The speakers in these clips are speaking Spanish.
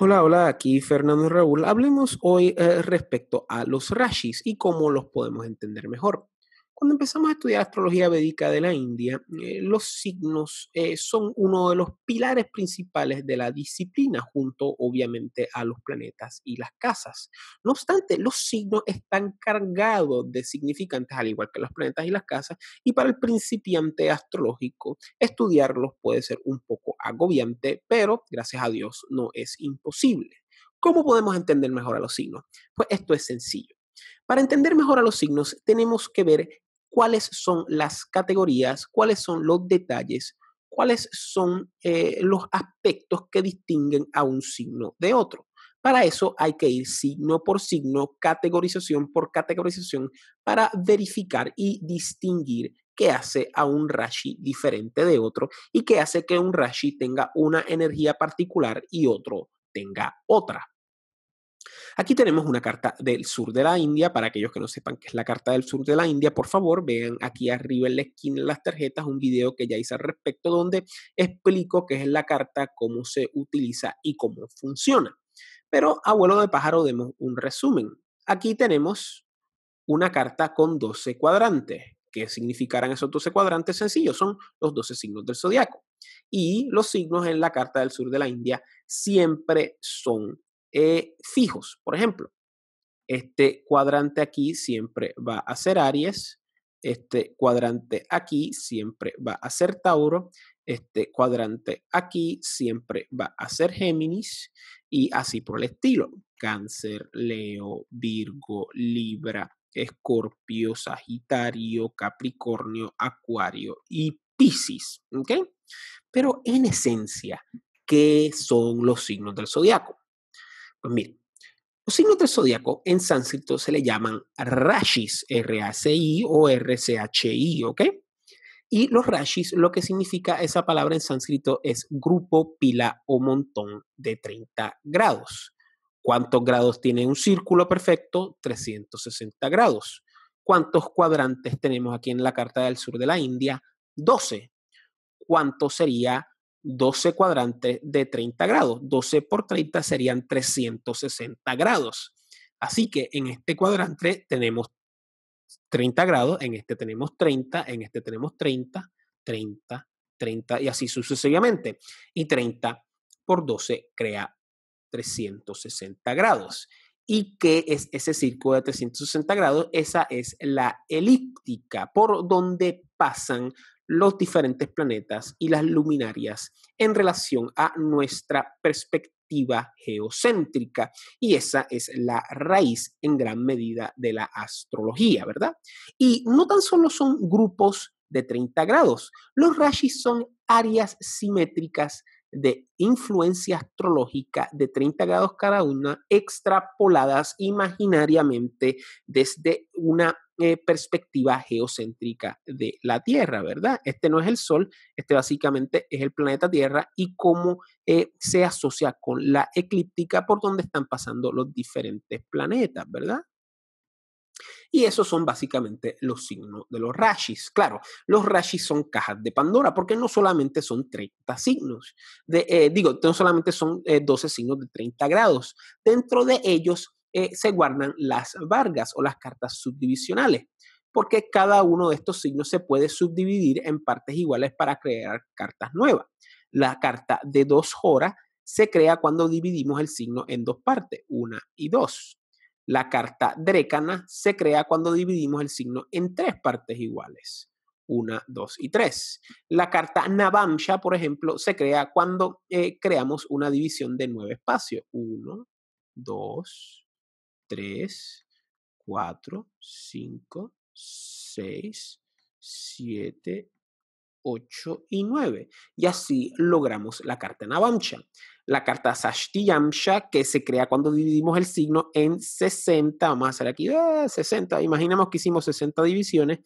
Hola, hola, aquí Fernando Raúl. Hablemos hoy eh, respecto a los rashis y cómo los podemos entender mejor. Cuando empezamos a estudiar astrología védica de la India, eh, los signos eh, son uno de los pilares principales de la disciplina, junto obviamente a los planetas y las casas. No obstante, los signos están cargados de significantes, al igual que los planetas y las casas, y para el principiante astrológico, estudiarlos puede ser un poco agobiante, pero gracias a Dios no es imposible. ¿Cómo podemos entender mejor a los signos? Pues esto es sencillo. Para entender mejor a los signos, tenemos que ver cuáles son las categorías, cuáles son los detalles, cuáles son eh, los aspectos que distinguen a un signo de otro. Para eso hay que ir signo por signo, categorización por categorización, para verificar y distinguir qué hace a un Rashi diferente de otro y qué hace que un Rashi tenga una energía particular y otro tenga otra. Aquí tenemos una carta del sur de la India. Para aquellos que no sepan qué es la carta del sur de la India, por favor, vean aquí arriba en la esquina de las tarjetas un video que ya hice al respecto donde explico qué es la carta, cómo se utiliza y cómo funciona. Pero abuelo de pájaro, demos un resumen. Aquí tenemos una carta con 12 cuadrantes. ¿Qué significarán esos 12 cuadrantes? Sencillos, son los 12 signos del zodiaco. Y los signos en la carta del sur de la India siempre son eh, fijos. Por ejemplo, este cuadrante aquí siempre va a ser Aries, este cuadrante aquí siempre va a ser Tauro, este cuadrante aquí siempre va a ser Géminis y así por el estilo. Cáncer, Leo, Virgo, Libra, Escorpio, Sagitario, Capricornio, Acuario y Piscis. ¿Ok? Pero en esencia, ¿qué son los signos del zodiaco? Pues miren, los signos del zodiaco en sánscrito se le llaman rashis, R-A-C-I o R-C-H-I, ¿ok? Y los rashis, lo que significa esa palabra en sánscrito es grupo, pila o montón de 30 grados. ¿Cuántos grados tiene un círculo perfecto? 360 grados. ¿Cuántos cuadrantes tenemos aquí en la carta del sur de la India? 12. ¿Cuánto sería 12 cuadrantes de 30 grados. 12 por 30 serían 360 grados. Así que en este cuadrante tenemos 30 grados, en este tenemos 30, en este tenemos 30, 30, 30 y así sucesivamente. Y 30 por 12 crea 360 grados. ¿Y qué es ese círculo de 360 grados? Esa es la elíptica por donde pasan los diferentes planetas y las luminarias en relación a nuestra perspectiva geocéntrica y esa es la raíz en gran medida de la astrología, ¿verdad? Y no tan solo son grupos de 30 grados, los rashis son áreas simétricas de influencia astrológica de 30 grados cada una, extrapoladas imaginariamente desde una eh, perspectiva geocéntrica de la Tierra, ¿verdad? Este no es el Sol, este básicamente es el planeta Tierra y cómo eh, se asocia con la eclíptica por donde están pasando los diferentes planetas, ¿verdad? Y esos son básicamente los signos de los rashis. Claro, los rashis son cajas de Pandora, porque no solamente son 30 signos, eh, digo, no solamente son 12 signos de 30 grados. Dentro de ellos eh, se guardan las vargas o las cartas subdivisionales, porque cada uno de estos signos se puede subdividir en partes iguales para crear cartas nuevas. La carta de dos horas se crea cuando dividimos el signo en dos partes, una y dos. La carta drécana se crea cuando dividimos el signo en tres partes iguales. una, dos y tres. La carta Navamsha, por ejemplo, se crea cuando eh, creamos una división de nueve espacios. uno, dos. 3, 4, 5, 6, 7, 8 y 9. Y así logramos la carta Navamsha. La carta Sashtiyamsha, que se crea cuando dividimos el signo en 60. Vamos a hacer aquí 60. ¡ah! Imaginemos que hicimos 60 divisiones.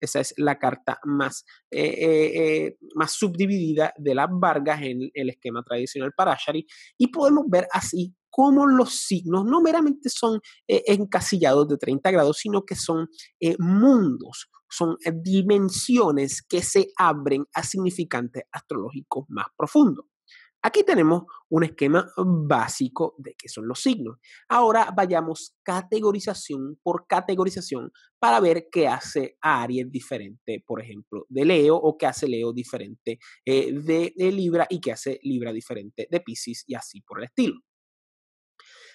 Esa es la carta más, eh, eh, eh, más subdividida de las Vargas en el esquema tradicional para Y podemos ver así cómo los signos no meramente son eh, encasillados de 30 grados, sino que son eh, mundos, son eh, dimensiones que se abren a significantes astrológicos más profundos. Aquí tenemos un esquema básico de qué son los signos. Ahora vayamos categorización por categorización para ver qué hace Aries diferente, por ejemplo, de Leo o qué hace Leo diferente de, de Libra y qué hace Libra diferente de Pisces y así por el estilo.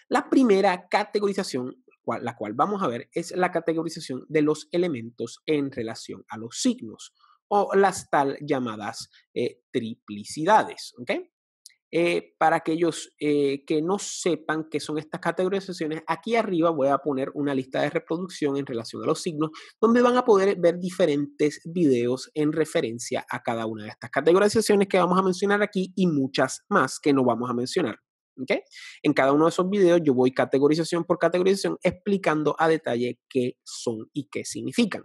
La primera categorización, la cual vamos a ver, es la categorización de los elementos en relación a los signos o las tal llamadas eh, triplicidades. ¿okay? Eh, para aquellos eh, que no sepan qué son estas categorizaciones, aquí arriba voy a poner una lista de reproducción en relación a los signos, donde van a poder ver diferentes videos en referencia a cada una de estas categorizaciones que vamos a mencionar aquí y muchas más que no vamos a mencionar ¿okay? En cada uno de esos videos yo voy categorización por categorización explicando a detalle qué son y qué significan.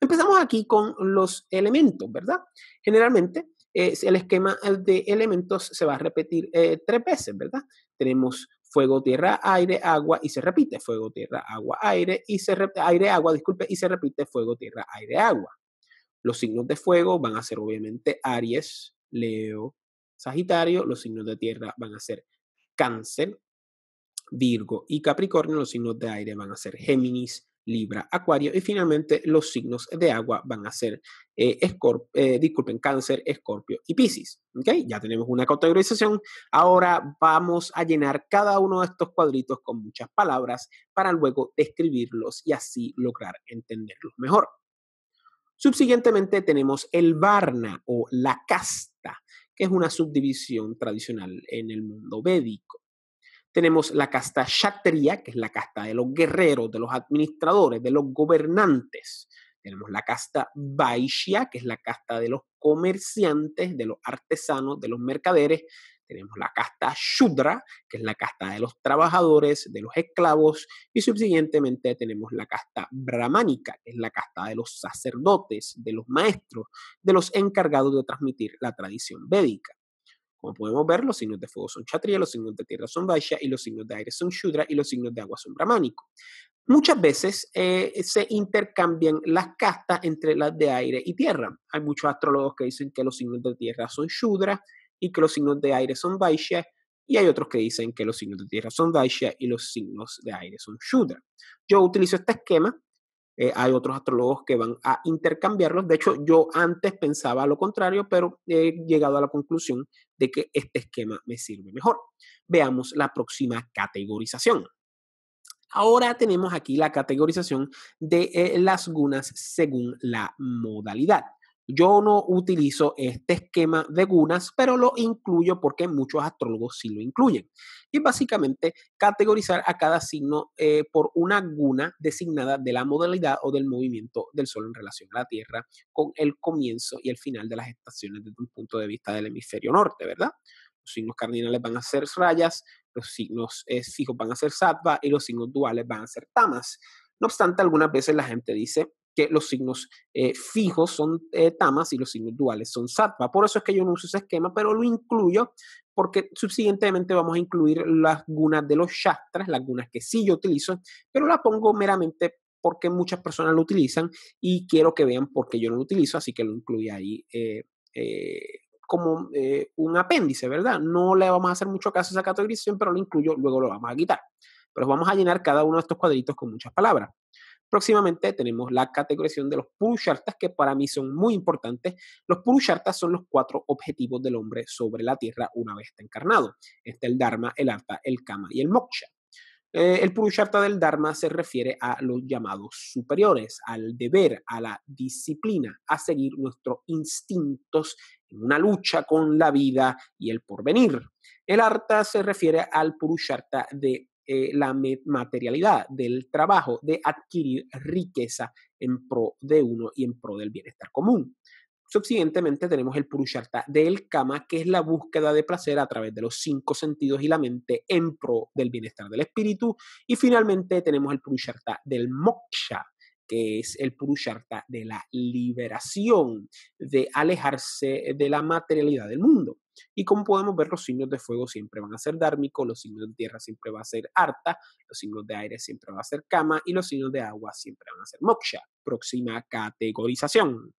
Empezamos aquí con los elementos, ¿verdad? Generalmente el esquema de elementos se va a repetir eh, tres veces, ¿verdad? Tenemos fuego, tierra, aire, agua y se repite fuego, tierra, agua, aire y se aire, agua, disculpe, y se repite fuego, tierra, aire, agua. Los signos de fuego van a ser obviamente Aries, Leo, Sagitario, los signos de tierra van a ser Cáncer, Virgo y Capricornio. Los signos de aire van a ser Géminis, Libra, Acuario y finalmente los signos de agua van a ser, eh, eh, disculpen, Cáncer, Escorpio y Piscis. Ya tenemos una categorización. Ahora vamos a llenar cada uno de estos cuadritos con muchas palabras para luego describirlos y así lograr entenderlos mejor. Subsiguientemente tenemos el Varna o la casta que es una subdivisión tradicional en el mundo védico. Tenemos la casta Kshatriya, que es la casta de los guerreros, de los administradores, de los gobernantes. Tenemos la casta Vaishya, que es la casta de los comerciantes, de los artesanos, de los mercaderes, tenemos la casta Shudra, que es la casta de los trabajadores, de los esclavos, y subsiguientemente tenemos la casta brahmánica, que es la casta de los sacerdotes, de los maestros, de los encargados de transmitir la tradición védica. Como podemos ver, los signos de fuego son chatría, los signos de tierra son vaishya y los signos de aire son shudra y los signos de agua son brahmánico. Muchas veces eh, se intercambian las castas entre las de aire y tierra. Hay muchos astrólogos que dicen que los signos de tierra son shudra y que los signos de aire son Vaishya, y hay otros que dicen que los signos de tierra son Vaishya y los signos de aire son Shudra. Yo utilizo este esquema, eh, hay otros astrólogos que van a intercambiarlos, de hecho yo antes pensaba lo contrario, pero he llegado a la conclusión de que este esquema me sirve mejor. Veamos la próxima categorización. Ahora tenemos aquí la categorización de eh, las gunas según la modalidad. Yo no utilizo este esquema de gunas, pero lo incluyo porque muchos astrólogos sí lo incluyen. Y básicamente categorizar a cada signo eh, por una guna designada de la modalidad o del movimiento del Sol en relación a la Tierra, con el comienzo y el final de las estaciones desde un punto de vista del hemisferio norte, ¿verdad? Los signos cardinales van a ser rayas, los signos eh, fijos van a ser satva, y los signos duales van a ser tamas. No obstante, algunas veces la gente dice que los signos eh, fijos son eh, tamas y los signos duales son sattva. Por eso es que yo no uso ese esquema, pero lo incluyo porque subsiguientemente vamos a incluir las gunas de los shastras, las gunas que sí yo utilizo, pero las pongo meramente porque muchas personas lo utilizan y quiero que vean por qué yo no lo utilizo, así que lo incluí ahí eh, como un apéndice, ¿verdad? No le vamos a hacer mucho caso a esa categorización, pero lo incluyo, luego lo vamos a quitar. Pero vamos a llenar cada uno de estos cuadritos con muchas palabras. Próximamente tenemos la categorización de los Purushartas, que para mí son muy importantes. Los Purushartas son los cuatro objetivos del hombre sobre la tierra una vez está encarnado. Está el Dharma, el Artha, el Kama y el Moksha. Eh, el Purusharta del Dharma se refiere a los llamados superiores, al deber, a la disciplina, a seguir nuestros instintos en una lucha con la vida y el porvenir. El Artha se refiere al Purusharta de eh, la materialidad del trabajo de adquirir riqueza en pro de uno y en pro del bienestar común. Subsiguientemente tenemos el Purushartha del Kama, que es la búsqueda de placer a través de los cinco sentidos y la mente en pro del bienestar del espíritu. Y finalmente tenemos el Purushartha del Moksha, que es el Purushartha de la liberación, de alejarse de la materialidad del mundo. Y como podemos ver, los signos de fuego siempre van a ser dármico, los signos de tierra siempre van a ser harta, los signos de aire siempre van a ser cama y los signos de agua siempre van a ser moksha, próxima categorización.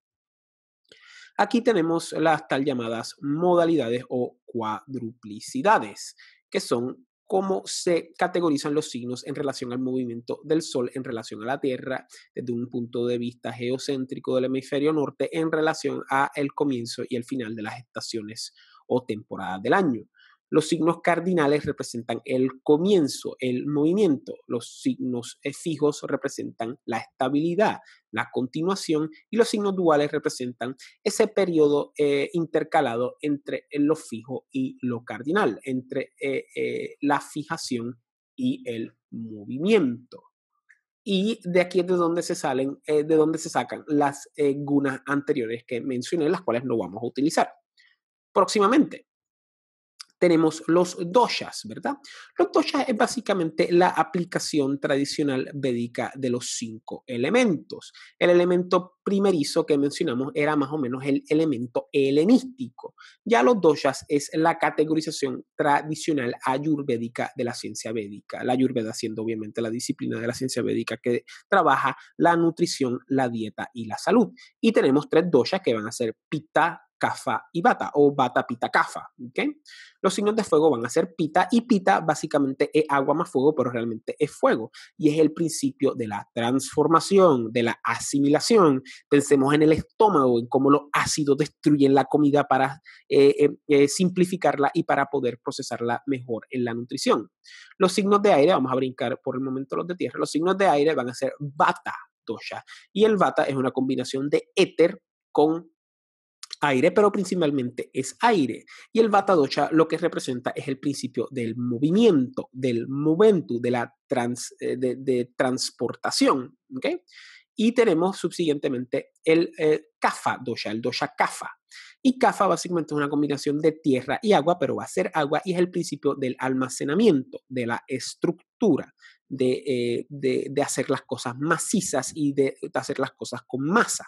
Aquí tenemos las tal llamadas modalidades o cuadruplicidades, que son cómo se categorizan los signos en relación al movimiento del Sol, en relación a la Tierra, desde un punto de vista geocéntrico del hemisferio norte, en relación a el comienzo y el final de las estaciones o temporada del año. Los signos cardinales representan el comienzo, el movimiento. Los signos eh, fijos representan la estabilidad, la continuación y los signos duales representan ese periodo eh, intercalado entre eh, lo fijo y lo cardinal, entre la fijación y el movimiento. Y de aquí es de donde se salen, de donde se sacan las gunas anteriores que mencioné, las cuales no vamos a utilizar próximamente. Tenemos los doshas, ¿verdad? Los doshas es básicamente la aplicación tradicional védica de los cinco elementos. El elemento primerizo que mencionamos era más o menos el elemento helenístico. Ya los doshas es la categorización tradicional ayurvédica de la ciencia védica. La ayurveda siendo obviamente la disciplina de la ciencia védica que trabaja la nutrición, la dieta y la salud. Y tenemos tres doshas que van a ser pitta, kafa y bata o bata, pita, Cafa, Los signos de fuego van a ser pita y pita básicamente es agua más fuego, pero realmente es fuego. Y es el principio de la transformación, de la asimilación. Pensemos en el estómago, en cómo los ácidos destruyen la comida para eh, eh, eh, simplificarla y para poder procesarla mejor en la nutrición. Los signos de aire, vamos a brincar por el momento los de tierra, los signos de aire van a ser bata. Dosha. Y el bata es una combinación de éter con aire, pero principalmente es aire. Y el Vata Dosha lo que representa es el principio del movimiento, del momentum, de la trans, eh, de, transportación. ¿okay? Y tenemos subsiguientemente el kafa eh, docha el Dosha Kafa. Y Kafa básicamente es una combinación de tierra y agua, pero va a ser agua y es el principio del almacenamiento, de la estructura, de, eh, de hacer las cosas macizas y de hacer las cosas con masa.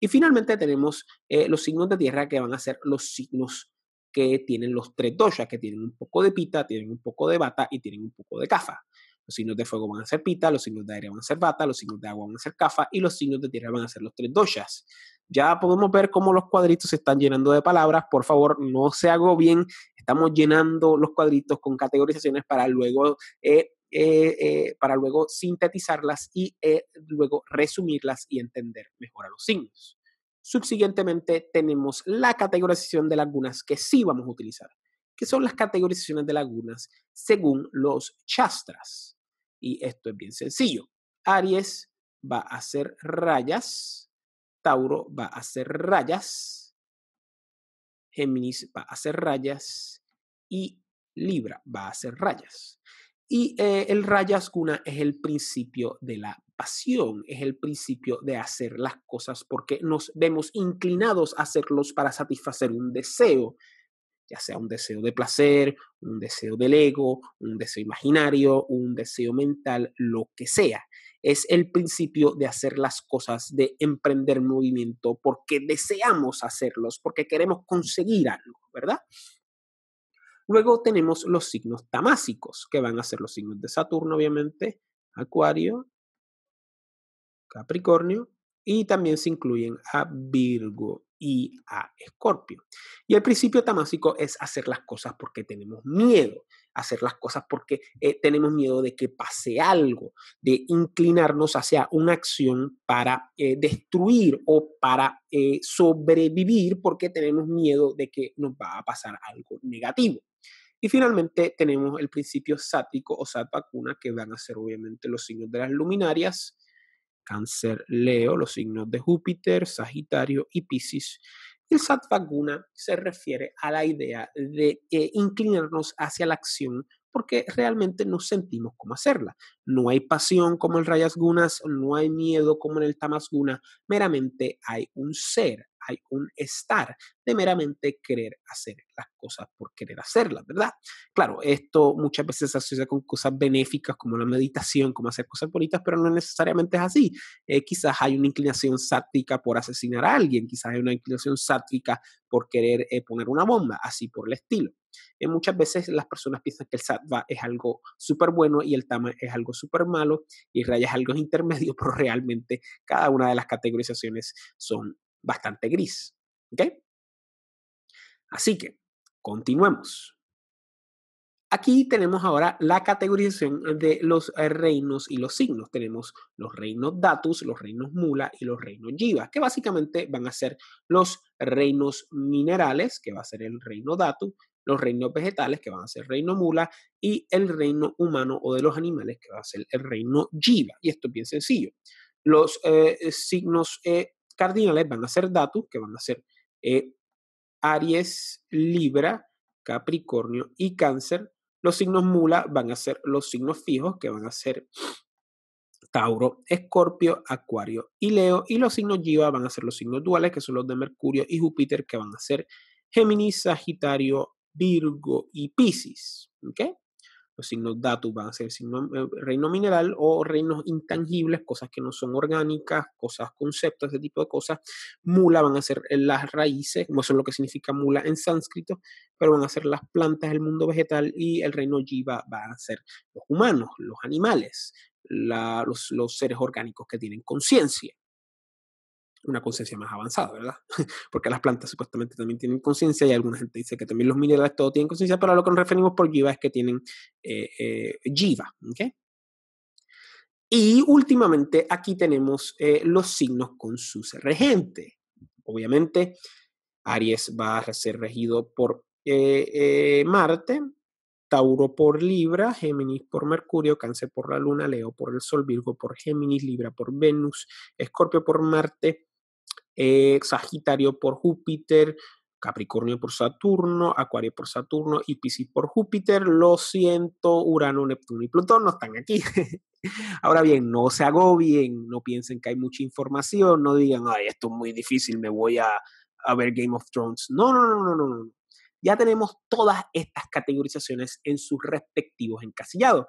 Y finalmente tenemos eh, los signos de tierra que van a ser los signos que tienen los tres doshas, que tienen un poco de pita, tienen un poco de bata y tienen un poco de kafa. Los signos de fuego van a ser pita, los signos de aire van a ser bata, los signos de agua van a ser kafa y los signos de tierra van a ser los tres doshas. Ya podemos ver cómo los cuadritos se están llenando de palabras. Por favor, no se hago bien. Estamos llenando los cuadritos con categorizaciones para luego eh, eh, eh, para luego sintetizarlas y eh, luego resumirlas y entender mejor a los signos. Subsiguientemente tenemos la categorización de lagunas que sí vamos a utilizar, que son las categorizaciones de lagunas según los chastras. Y esto es bien sencillo. Aries va a hacer rayas, Tauro va a hacer rayas, Géminis va a hacer rayas y Libra va a hacer rayas. Y eh, el Rayas cuna es el principio de la pasión, es el principio de hacer las cosas porque nos vemos inclinados a hacerlos para satisfacer un deseo, ya sea un deseo de placer, un deseo del ego, un deseo imaginario, un deseo mental, lo que sea. Es el principio de hacer las cosas, de emprender movimiento porque deseamos hacerlos, porque queremos conseguir algo, ¿verdad? Luego tenemos los signos tamásicos, que van a ser los signos de Saturno, obviamente, Acuario, Capricornio, y también se incluyen a Virgo y a Escorpio. Y el principio tamásico es hacer las cosas porque tenemos miedo, hacer las cosas porque eh, tenemos miedo de que pase algo, de inclinarnos hacia una acción para eh, destruir o para eh, sobrevivir porque tenemos miedo de que nos va a pasar algo negativo. Y finalmente tenemos el principio sático o vacuna que van a ser obviamente los signos de las luminarias, Cáncer, Leo, los signos de Júpiter, Sagitario y Piscis. El satvaguna se refiere a la idea de eh, inclinarnos hacia la acción porque realmente no sentimos cómo hacerla. No hay pasión como el Rayas Gunas, no hay miedo como en el Tamas Guna, meramente hay un ser, hay un estar de meramente querer hacer las cosas por querer hacerlas, ¿verdad? Claro, esto muchas veces se asocia con cosas benéficas como la meditación, como hacer cosas bonitas, pero no necesariamente es así. Eh, quizás hay una inclinación sáptica por asesinar a alguien, quizás hay una inclinación sáptica por querer eh, poner una bomba, así por el estilo. En eh, muchas veces las personas piensan que el sattva es algo súper bueno y el tama es algo súper malo y raya es algo intermedio, pero realmente cada una de las categorizaciones son bastante gris. ¿Ok? Así que, continuemos. Aquí tenemos ahora la categorización de los eh, reinos y los signos. Tenemos los reinos datus, los reinos mula y los reinos jiva, que básicamente van a ser los reinos minerales, que va a ser el reino Datus. los reinos vegetales, que van a ser el reino mula, y el reino humano o de los animales, que va a ser el reino jiva. Y esto es bien sencillo. Los eh, signos eh, cardinales van a ser datus, que van a ser eh, Aries, Libra, Capricornio y Cáncer. Los signos mula van a ser los signos fijos, que van a ser Tauro, Escorpio, Acuario y Leo. Y los signos Jiva van a ser los signos duales, que son los de Mercurio y Júpiter, que van a ser Géminis, Sagitario, Virgo y Pisces. ¿okay? los signos datu van a ser signo, eh, reino mineral o reinos intangibles, cosas que no son orgánicas, cosas, conceptos, ese tipo de cosas. Mula van a ser las raíces, como es lo que significa mula en sánscrito, pero van a ser las plantas del mundo vegetal y el reino jiva van a ser los humanos, los animales, los seres orgánicos que tienen conciencia una conciencia más avanzada, ¿verdad? Porque las plantas supuestamente también tienen conciencia y alguna gente dice que también los minerales todos tienen conciencia, pero a lo que nos referimos por jiva es que tienen eh, eh, jiva, ¿ok? Y últimamente aquí tenemos eh, los signos con sus regente. Obviamente, Aries va a ser regido por Marte, Tauro por Libra, Géminis por Mercurio, Cáncer por la Luna, Leo por el Sol, Virgo por Géminis, Libra por Venus, Escorpio por Marte, eh, Sagitario por Júpiter, Capricornio por Saturno, Acuario por Saturno y Piscis por Júpiter. Lo siento, Urano, Neptuno y Plutón no están aquí. Ahora bien, no se agobien, no piensen que hay mucha información, no digan, ay, esto es muy difícil, me voy a, ver Game of Thrones. no, no, no, no, no. Ya tenemos todas estas categorizaciones en sus respectivos encasillados.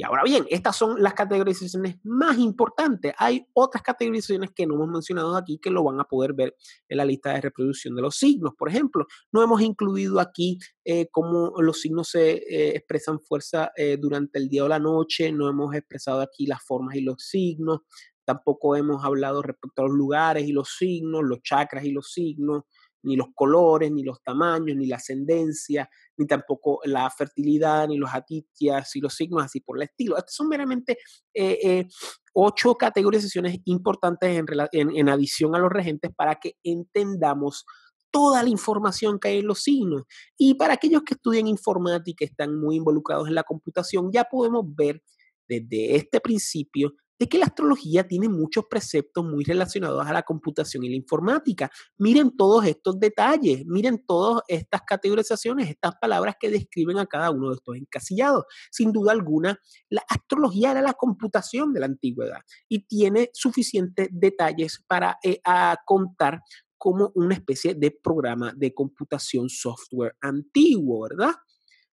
Y ahora bien, estas son las categorizaciones más importantes. Hay otras categorizaciones que no hemos mencionado aquí que lo van a poder ver en la lista de reproducción de los signos. Por ejemplo, no hemos incluido aquí eh, cómo los signos se eh, expresan fuerza eh, durante el día o la noche, no hemos expresado aquí las formas y los signos, tampoco hemos hablado respecto a los lugares y los signos, los chakras y los signos, ni los colores, ni los tamaños, ni la ascendencia, ni tampoco la fertilidad, ni los atitias y los signos, así por el estilo. Estas son meramente eh, eh, ocho categorizaciones importantes en, en adición a los regentes para que entendamos toda la información que hay en los signos. Y para aquellos que estudian informática y están muy involucrados en la computación, ya podemos ver desde este principio de que la astrología tiene muchos preceptos muy relacionados a la computación y la informática. Miren todos estos detalles, miren todas estas categorizaciones, estas palabras que describen a cada uno de estos encasillados. Sin duda alguna, la astrología era la computación de la antigüedad y tiene suficientes detalles para eh, contar como una especie de programa de computación software antiguo, ¿verdad?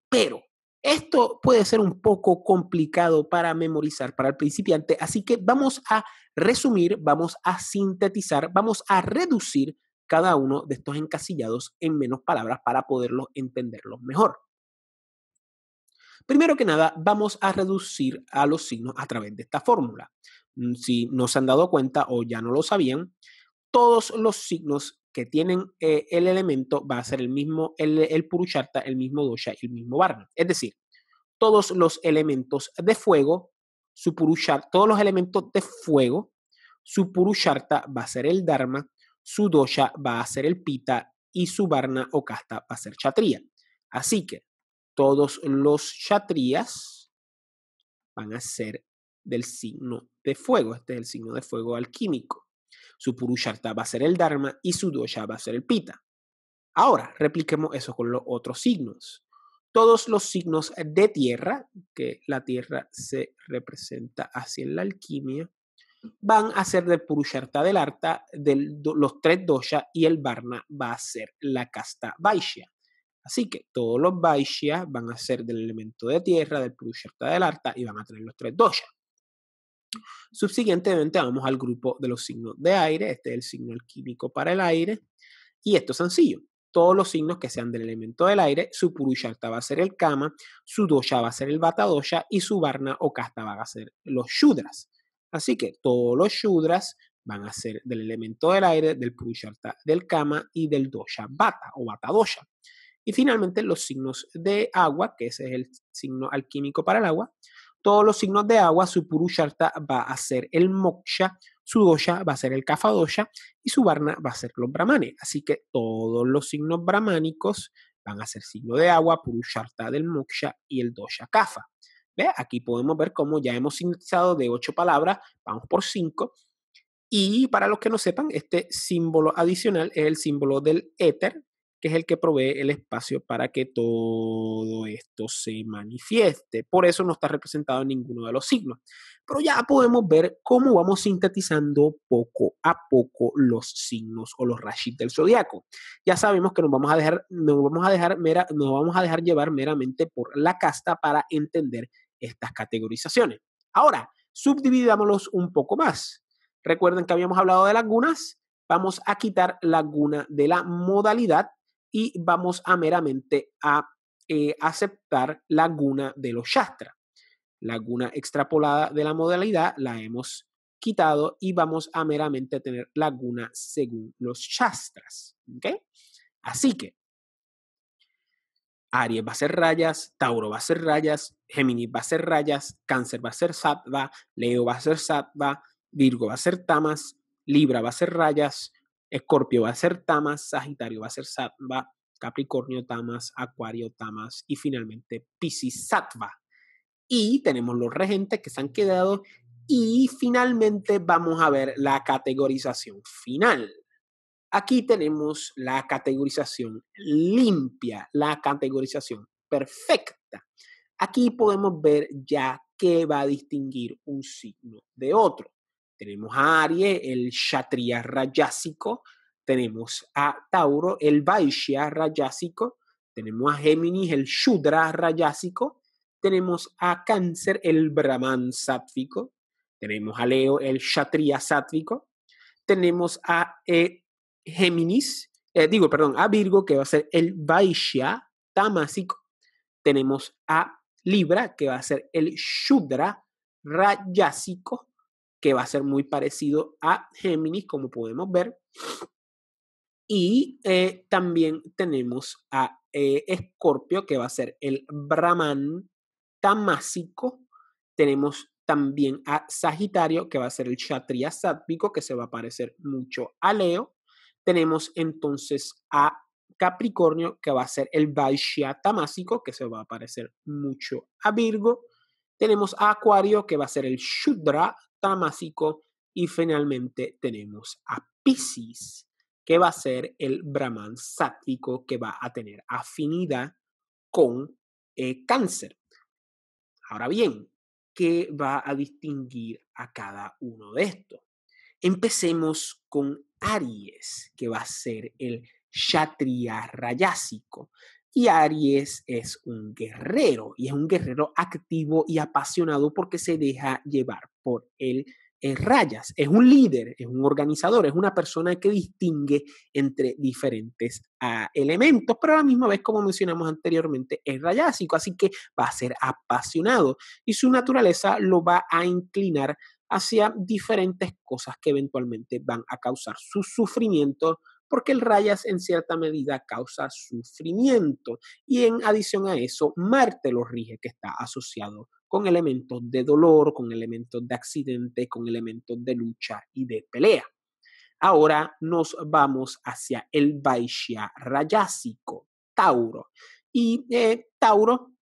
Pero esto puede ser un poco complicado para memorizar para el principiante, así que vamos a resumir, vamos a sintetizar, vamos a reducir cada uno de estos encasillados en menos palabras para poderlos entenderlos mejor. Primero que nada, vamos a reducir a los signos a través de esta fórmula. Mm, si no se han dado cuenta o ya no lo sabían, todos los signos que tienen eh, el elemento va a ser el mismo, el, Purusharta, el mismo Dosha y el mismo Varna. Es decir, todos los elementos de fuego, su Purusharta, todos los elementos de fuego, su Purusharta va a ser el Dharma, su Dosha va a ser el Pita y su Varna o Casta va a ser Chatría. Así que todos los Chatrías van a ser del signo de fuego. Este es el signo de fuego alquímico. Su purusharta va a ser el Dharma y su Dosha va a ser el Pita. Ahora, repliquemos eso con los otros signos. Todos los signos de tierra, que la tierra se representa así en la alquimia, van a ser del purusharta del Arta, de los tres dosha y el Varna va a ser la casta Vaishya. Así que todos los Vaishya van a ser del elemento de tierra, del purusharta del Arta y van a tener los tres dosha. Subsiguientemente vamos al grupo de los signos de aire, este es el signo alquímico para el aire, y esto es sencillo. Todos los signos que sean del elemento del aire, su Purusharta va a ser el Kama, su Dosha va a ser el Dosha y su Varna o casta va a ser los Shudras. Así que todos los Shudras van a ser del elemento del aire, del Purusharta del Kama y del Dosha Bata o Dosha Y finalmente los signos de agua, que ese es el signo alquímico para el agua, todos los signos de agua, su Purusharta va a ser el Moksha, su Dosha va a ser el kafa Dosha y su Varna va a ser los Brahmanes. Así que todos los signos brahmánicos van a ser signo de agua, Purusharta del Moksha y el Dosha kafa. ¿Ve? Aquí podemos ver cómo ya hemos sintetizado de ocho palabras, vamos por cinco. Y para los que no sepan, este símbolo adicional es el símbolo del éter, que es el que provee el espacio para que todo esto se manifieste. Por eso no está representado en ninguno de los signos. Pero ya podemos ver cómo vamos sintetizando poco a poco los signos o los rashid del zodiaco. Ya sabemos que nos vamos a dejar, nos vamos a dejar, nos vamos a dejar llevar meramente por la casta para entender estas categorizaciones. Ahora, subdividámoslos un poco más. Recuerden que habíamos hablado de lagunas. Vamos a quitar laguna de la modalidad y vamos a meramente a eh, aceptar la de los Shastras. La extrapolada de la modalidad la hemos quitado y vamos a meramente tener la según los Shastras. Así que Aries va a ser rayas, Tauro va a ser rayas, Géminis va a ser rayas, Cáncer va a ser Sattva, Leo va a ser Sattva, Virgo va a ser Tamas, Libra va a ser rayas, Escorpio va a ser Tamas, Sagitario va a ser Satva, Capricornio Tamas, Acuario Tamas y finalmente Piscis satva Y tenemos los regentes que se han quedado y finalmente vamos a ver la categorización final. Aquí tenemos la categorización limpia, la categorización perfecta. Aquí podemos ver ya qué va a distinguir un signo de otro. Tenemos a Aries, el Kshatriya rayásico. Tenemos a Tauro, el Vaishya rayásico. Tenemos a Géminis, el Shudra rayásico. Tenemos a Cáncer, el Brahman Sátvico. Tenemos a Leo, el Kshatriya Sátvico. Tenemos a eh, Géminis, eh, digo, perdón, a Virgo, que va a ser el Vaishya tamásico. Tenemos a Libra, que va a ser el Shudra rayásico que va a ser muy parecido a Géminis, como podemos ver. Y eh, también tenemos a eh, Escorpio, que va a ser el Brahman tamásico. Tenemos también a Sagitario, que va a ser el Kshatriya sátvico, que se va a parecer mucho a Leo. Tenemos entonces a Capricornio, que va a ser el Vaishya tamásico, que se va a parecer mucho a Virgo. Tenemos a Acuario, que va a ser el Shudra tamásico. Y finalmente tenemos a Pisces, que va a ser el Brahman Sátrico, que va a tener afinidad con eh, Cáncer. Ahora bien, ¿qué va a distinguir a cada uno de estos? Empecemos con Aries, que va a ser el Kshatriya Rayásico. Y Aries es un guerrero y es un guerrero activo y apasionado porque se deja llevar por el rayas. Es un líder, es un organizador, es una persona que distingue entre diferentes ah, elementos, pero a la misma vez, como mencionamos anteriormente, es rayásico, así que va a ser apasionado y su naturaleza lo va a inclinar hacia diferentes cosas que eventualmente van a causar su sufrimiento, porque el rayas en cierta medida causa sufrimiento y en adición a eso Marte lo rige que está asociado con elementos de dolor, con elementos de accidente, con elementos de lucha y de pelea. Ahora nos vamos hacia el Vaishya rayásico, Tauro. Y eh, Tauro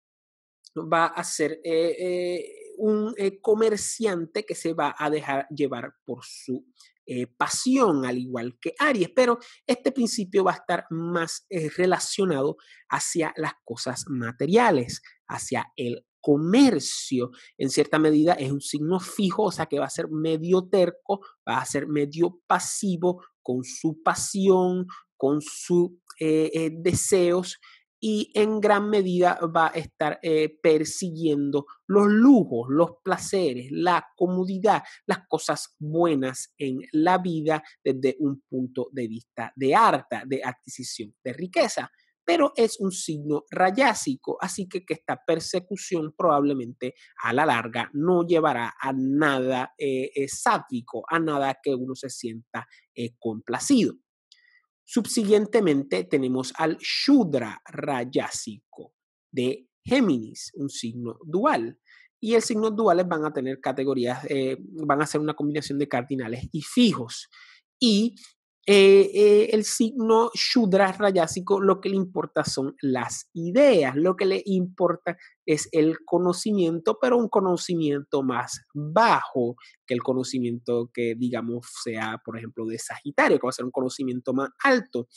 va a ser eh, eh, un comerciante que se va a dejar llevar por su eh, pasión, al igual que Aries, pero este principio va a estar más eh, relacionado hacia las cosas materiales, hacia el comercio, en cierta medida es un signo fijo, o sea que va a ser medio terco, va a ser medio pasivo con su pasión, con sus eh, deseos y en gran medida va a estar eh, persiguiendo los lujos, los placeres, la comodidad, las cosas buenas en la vida desde un punto de vista de harta, de adquisición de riqueza. Pero es un signo rayásico, así que, esta persecución probablemente a la larga no llevará a nada eh, eh, sádico, a nada que uno se sienta complacido. Subsiguientemente tenemos al Shudra Rayásico de Géminis, un signo dual. Y el signo duales van a tener categorías, eh, van a ser una combinación de cardinales y fijos. Y eh, eh, el signo Shudra rayásico lo que le importa son las ideas, lo que le importa es el conocimiento, pero un conocimiento más bajo que el conocimiento que digamos sea, por ejemplo, de Sagitario, que va a ser un conocimiento más alto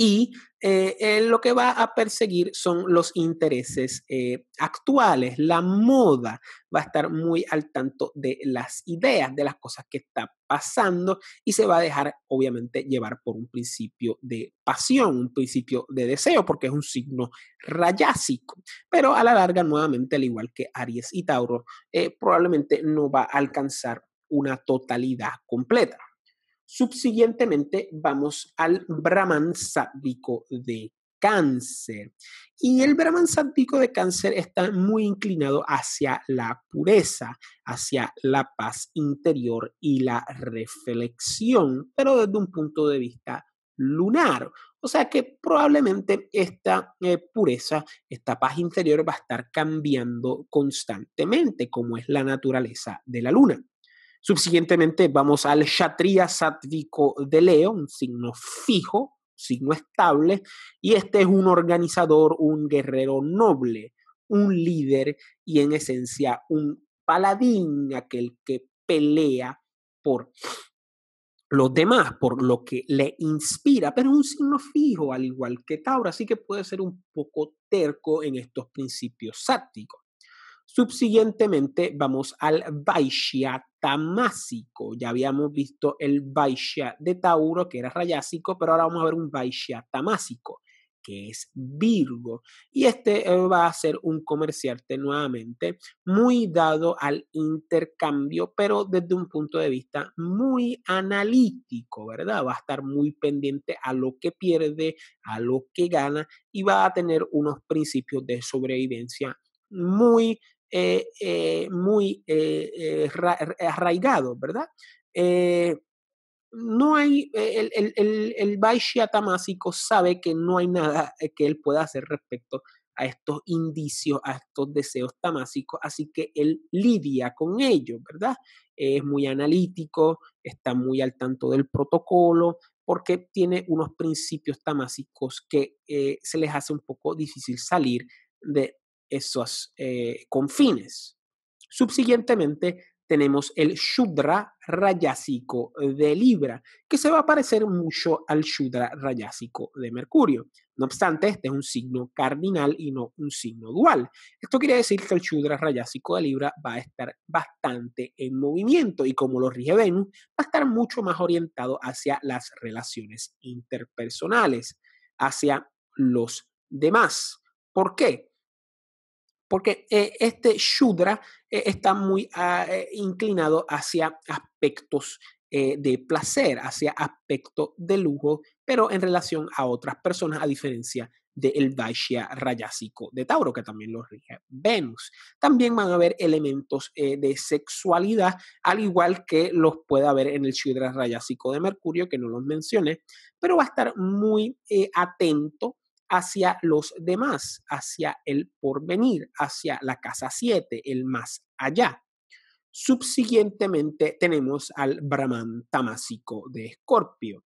y eh, lo que va a perseguir son los intereses eh, actuales, la moda, va a estar muy al tanto de las ideas, de las cosas que está pasando y se va a dejar obviamente llevar por un principio de pasión, un principio de deseo, porque es un signo rayásico. Pero a la larga, nuevamente, al igual que Aries y Tauro, eh, probablemente no va a alcanzar una totalidad completa. Subsiguientemente vamos al Brahman sádico de cáncer. Y el Brahman sábico de cáncer está muy inclinado hacia la pureza, hacia la paz interior y la reflexión, pero desde un punto de vista lunar. O sea que probablemente esta eh, pureza, esta paz interior va a estar cambiando constantemente, como es la naturaleza de la luna. Subsiguientemente vamos al Kshatriya Sátvico de Leo, un signo fijo, signo estable, y este es un organizador, un guerrero noble, un líder y en esencia un paladín, aquel que pelea por los demás, por lo que le inspira, pero es un signo fijo, al igual que Tauro, así que puede ser un poco terco en estos principios sátticos. Subsiguientemente vamos al Baishya Tamásico. Ya habíamos visto el Baishya de Tauro, que era rayásico, pero ahora vamos a ver un Baishya Tamásico, que es Virgo. Y este eh, va a ser un comerciante nuevamente muy dado al intercambio, pero desde un punto de vista muy analítico, ¿verdad? Va a estar muy pendiente a lo que pierde, a lo que gana y va a tener unos principios de sobrevivencia muy eh, eh, muy eh, arraigado, ¿verdad? no hay, el, el, el, Tamásico sabe que no hay nada que él pueda hacer respecto a estos indicios, a estos deseos tamásicos, así que él lidia con ellos, ¿verdad? Es muy analítico, está muy al tanto del protocolo, porque tiene unos principios tamásicos que se les hace un poco difícil salir de esos eh, confines. Subsiguientemente, tenemos el Shudra Rayásico de Libra, que se va a parecer mucho al Shudra Rayásico de Mercurio. No obstante, este es un signo cardinal y no un signo dual. Esto quiere decir que el Shudra Rayásico de Libra va a estar bastante en movimiento y como lo rige Venus, va a estar mucho más orientado hacia las relaciones interpersonales, hacia los demás. ¿Por qué? porque eh, este Shudra eh, está muy ah, eh, inclinado hacia aspectos de placer, hacia aspectos de lujo, pero en relación a otras personas, a diferencia del Vaishya Rayásico de Tauro, que también lo rige Venus. También van a haber elementos de sexualidad, al igual que los puede haber en el Shudra Rayásico de Mercurio, que no los mencioné, pero va a estar muy atento hacia los demás, hacia el porvenir, hacia la casa 7, el más allá. Subsiguientemente tenemos al Brahman tamásico de Escorpio.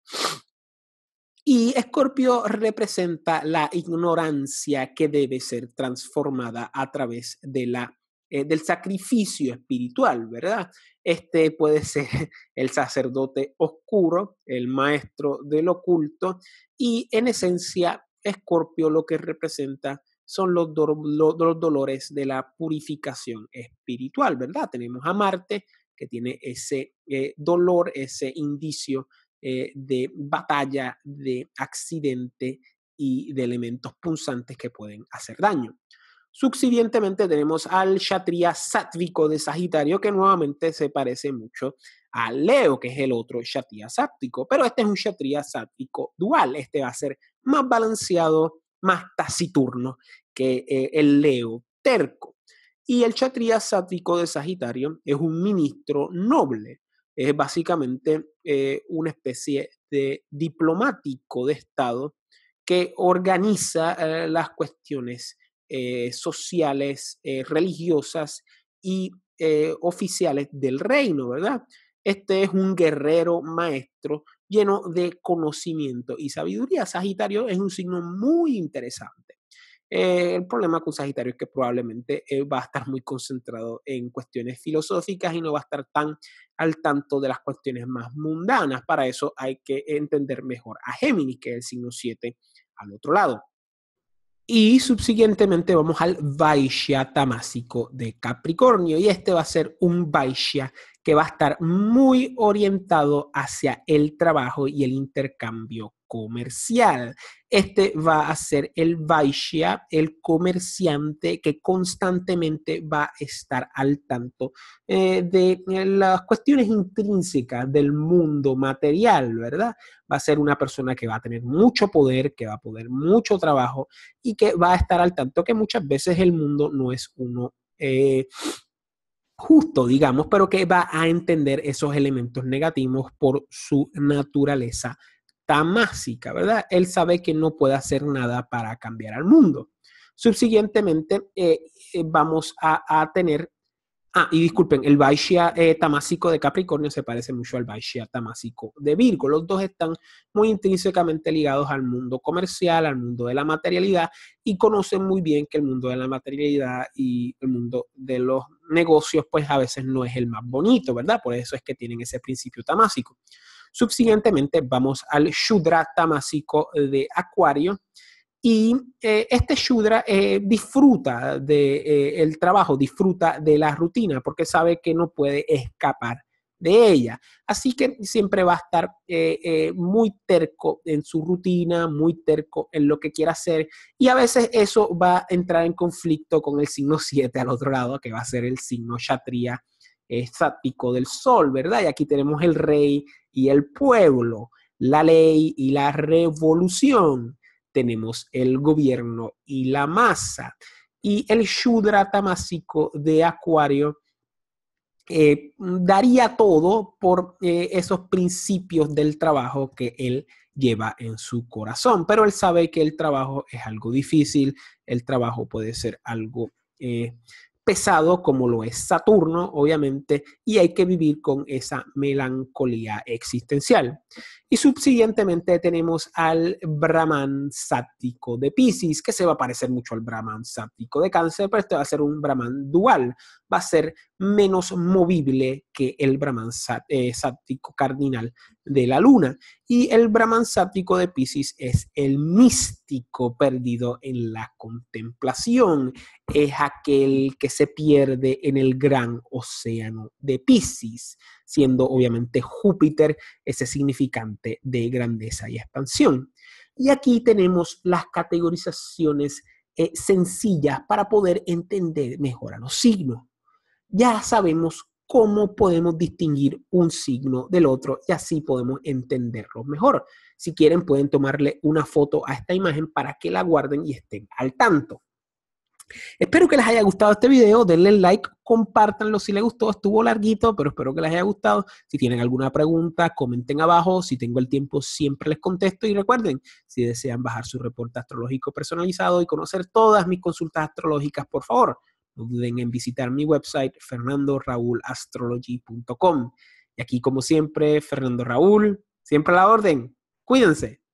Y Escorpio representa la ignorancia que debe ser transformada a través de la eh, del sacrificio espiritual, ¿verdad? Este puede ser el sacerdote oscuro, el maestro del oculto, y en esencia Escorpio lo que representa son los, dolores de la purificación espiritual, ¿verdad? Tenemos a Marte que tiene ese eh, dolor, ese indicio eh, de batalla, de accidente y de elementos punzantes que pueden hacer daño. Subsiguientemente tenemos al chatría sátvico de Sagitario, que nuevamente se parece mucho al Leo, que es el otro chatría sáptico, pero este es un chatría sáptico dual. Este va a ser más balanceado, más taciturno que eh, el Leo terco. Y el chatría sáptico de Sagitario es un ministro noble, es básicamente eh, una especie de diplomático de Estado que organiza eh, las cuestiones eh, sociales, eh, religiosas y eh, oficiales del reino, ¿verdad? Este es un guerrero maestro lleno de conocimiento y sabiduría. Sagitario es un signo muy interesante. el problema con Sagitario es que probablemente va a estar muy concentrado en cuestiones filosóficas y no va a estar tan al tanto de las cuestiones más mundanas. Para eso hay que entender mejor a Géminis, que es el signo 7 al otro lado. Y subsiguientemente vamos al Vaishya tamásico de Capricornio. Y este va a ser un Vaishya que va a estar muy orientado hacia el trabajo y el intercambio comercial. Este va a ser el Vaishya, el comerciante que constantemente va a estar al tanto eh, de eh, las cuestiones intrínsecas del mundo material, ¿verdad? Va a ser una persona que va a tener mucho poder, que va a poder mucho trabajo y que va a estar al tanto que muchas veces el mundo no es uno. Eh, justo, digamos, pero que va a entender esos elementos negativos por su naturaleza tamásica, ¿verdad? Él sabe que no puede hacer nada para cambiar al mundo. Subsiguientemente, eh, eh, vamos a, tener. Ah, y disculpen, el Baishia eh, tamásico de Capricornio se parece mucho al Baishia tamásico de Virgo. Los dos están muy intrínsecamente ligados al mundo comercial, al mundo de la materialidad, y conocen muy bien que el mundo de la materialidad y el mundo de los negocios, pues a veces no es el más bonito, ¿verdad? Por eso es que tienen ese principio tamásico. Subsiguientemente vamos al Shudra Tamásico de Acuario. Y eh, este Shudra eh, disfruta del de, eh, trabajo, disfruta de la rutina, porque sabe que no puede escapar de ella. Así que siempre va a estar muy terco en su rutina, muy terco en lo que quiera hacer y a veces eso va a entrar en conflicto con el signo 7 al otro lado, que va a ser el signo Shatria estático del sol, ¿verdad? Y aquí tenemos el rey y el pueblo, la ley y la revolución, tenemos el gobierno y la masa. Y el Shudra tamásico de Acuario eh, daría todo por eh, esos principios del trabajo que él lleva en su corazón, pero él sabe que el trabajo es algo difícil, el trabajo puede ser algo eh, pesado como lo es Saturno, obviamente, y hay que vivir con esa melancolía existencial. Y subsiguientemente tenemos al Brahman sáptico de Pisces, que se va a parecer mucho al Brahman sáptico de Cáncer, pero este va a ser un Brahman dual, va a ser menos movible que el Brahman eh, sáptico cardinal de la Luna. Y el Brahman sáptico de Pisces es el místico perdido en la contemplación, es aquel que se pierde en el gran océano de Pisces siendo obviamente Júpiter ese significante de grandeza y expansión. Y aquí tenemos las categorizaciones eh, sencillas para poder entender mejor a los signos. Ya sabemos cómo podemos distinguir un signo del otro y así podemos entenderlo mejor. Si quieren pueden tomarle una foto a esta imagen para que la guarden y estén al tanto. Espero que les haya gustado este video, denle like, compártanlo si les gustó, estuvo larguito, pero espero que les haya gustado. Si tienen alguna pregunta, comenten abajo, si tengo el tiempo siempre les contesto y recuerden, si desean bajar su reporte astrológico personalizado y conocer todas mis consultas astrológicas, por favor, no duden en visitar mi website fernandoraulastrology.com. Y aquí como siempre, Fernando Raúl, siempre a la orden. Cuídense.